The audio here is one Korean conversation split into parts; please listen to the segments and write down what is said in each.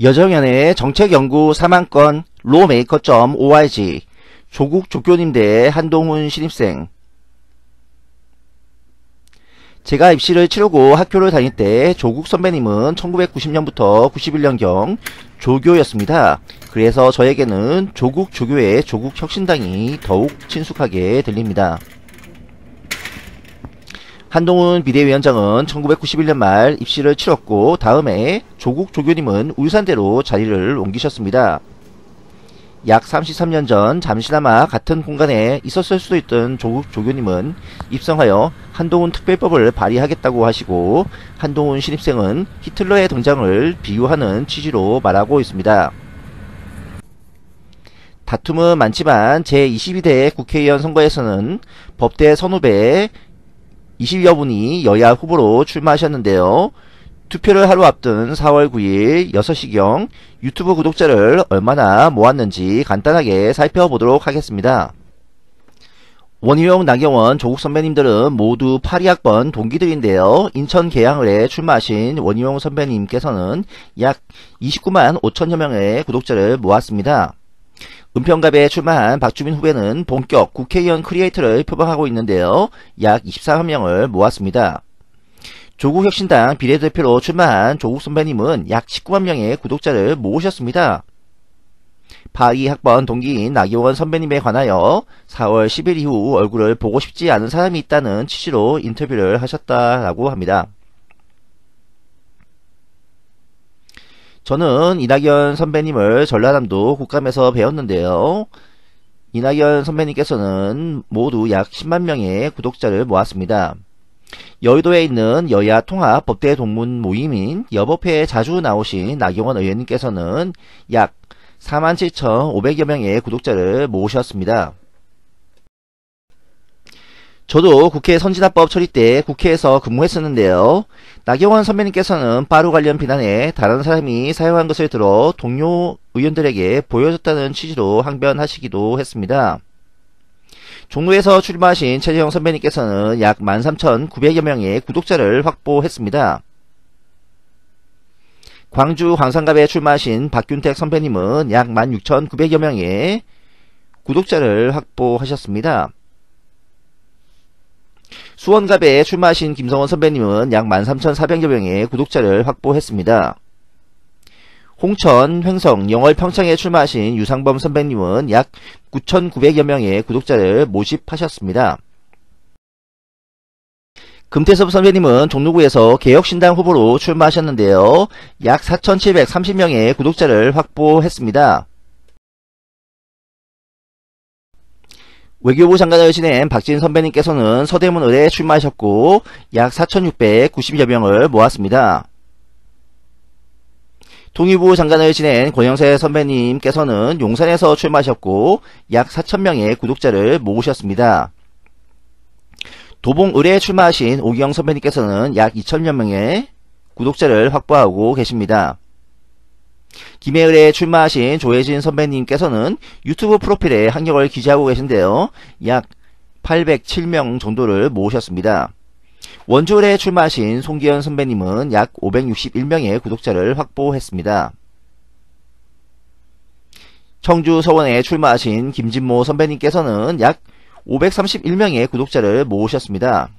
여정연의 정책연구 사망권 로메이커.org 조국 조교님대 한동훈 신입생 제가 입시를 치르고 학교를 다닐 때 조국 선배님은 1990년부터 91년경 조교였습니다. 그래서 저에게는 조국 조교의 조국 혁신당이 더욱 친숙하게 들립니다. 한동훈 비대위원장은 1991년 말 입시를 치렀고 다음에 조국 조교님은 울산대로 자리를 옮기셨습니다. 약 33년 전 잠시나마 같은 공간에 있었을 수도 있던 조국 조교님은 입성하여 한동훈 특별법을 발의하겠다고 하시고 한동훈 신입생은 히틀러의 등장을 비유하는 취지로 말하고 있습니다. 다툼은 많지만 제22대 국회의원 선거에서는 법대 선후배 20여 분이 여야 후보로 출마하셨는데요. 투표를 하루 앞둔 4월 9일 6시경 유튜브 구독자를 얼마나 모았는지 간단하게 살펴보도록 하겠습니다. 원희용 나경원, 조국 선배님들은 모두 82학번 동기들인데요. 인천 계양을에 출마하신 원희용 선배님께서는 약 29만 5천여 명의 구독자를 모았습니다. 은평갑에 출마한 박주민 후배는 본격 국회의원 크리에이터를 표방하고 있는데요. 약 24명을 모았습니다. 조국혁신당 비례대표로 출마한 조국 선배님은 약 19만 명의 구독자를 모으셨습니다. 바2 학번 동기인 나기원 선배님에 관하여 4월 10일 이후 얼굴을 보고 싶지 않은 사람이 있다는 취지로 인터뷰를 하셨다라고 합니다. 저는 이낙연 선배님을 전라남도 국감에서 배웠는데요. 이낙연 선배님께서는 모두 약 10만 명의 구독자를 모았습니다. 여의도에 있는 여야 통합 법대 동문 모임인 여법회에 자주 나오신 나경원 의원님께서는 약 47,500여 명의 구독자를 모으셨습니다. 저도 국회 선진화법 처리 때 국회에서 근무했었는데요. 나경원 선배님께서는 빠루 관련 비난에 다른 사람이 사용한 것을 들어 동료 의원들에게 보여줬다는 취지로 항변하시기도 했습니다. 종로에서 출마하신 최재형 선배님께서는 약 13,900여 명의 구독자를 확보했습니다. 광주 광산갑에 출마하신 박균택 선배님은 약 16,900여 명의 구독자를 확보하셨습니다. 수원갑에 출마하신 김성원 선배님은 약 13,400여 명의 구독자를 확보했습니다. 홍천, 횡성, 영월, 평창에 출마하신 유상범 선배님은 약 9,900여 명의 구독자를 모집하셨습니다. 금태섭 선배님은 종로구에서 개혁신당 후보로 출마하셨는데요. 약 4,730명의 구독자를 확보했습니다. 외교부 장관 을 지낸 박진 선배님께서는 서대문 의뢰에 출마하셨고 약 4,690여 명을 모았습니다. 통일부 장관을 지낸 권영세 선배님께서는 용산에서 출마하셨고 약 4,000명의 구독자를 모으셨습니다. 도봉의뢰에 출마하신 오기영 선배님께서는 약 2,000여 명의 구독자를 확보하고 계십니다. 김해을에 출마하신 조혜진 선배님께서는 유튜브 프로필에 학력을 기재하고 계신데요. 약 807명 정도를 모으셨습니다. 원주에 출마하신 송기현 선배님은 약 561명의 구독자를 확보했습니다. 청주 서원에 출마하신 김진모 선배님께서는 약 531명의 구독자를 모으셨습니다.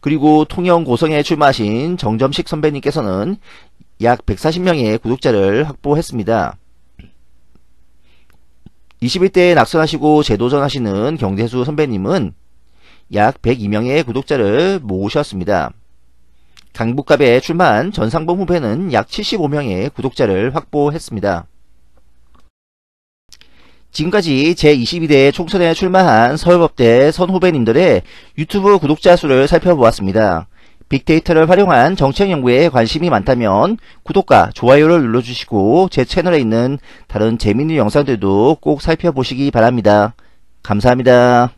그리고 통영 고성에 출마하신 정점식 선배님께서는 약 140명의 구독자를 확보했습니다. 21대에 낙선하시고 재도전하시는 경대수 선배님은 약 102명의 구독자를 모으셨습니다. 강북갑에 출마한 전상범 후배는 약 75명의 구독자를 확보했습니다. 지금까지 제22대 총선에 출마한 서울법대 선 후배님들의 유튜브 구독자 수를 살펴보았습니다. 빅데이터를 활용한 정책 연구에 관심이 많다면 구독과 좋아요를 눌러주시고 제 채널에 있는 다른 재미있는 영상들도 꼭 살펴보시기 바랍니다. 감사합니다.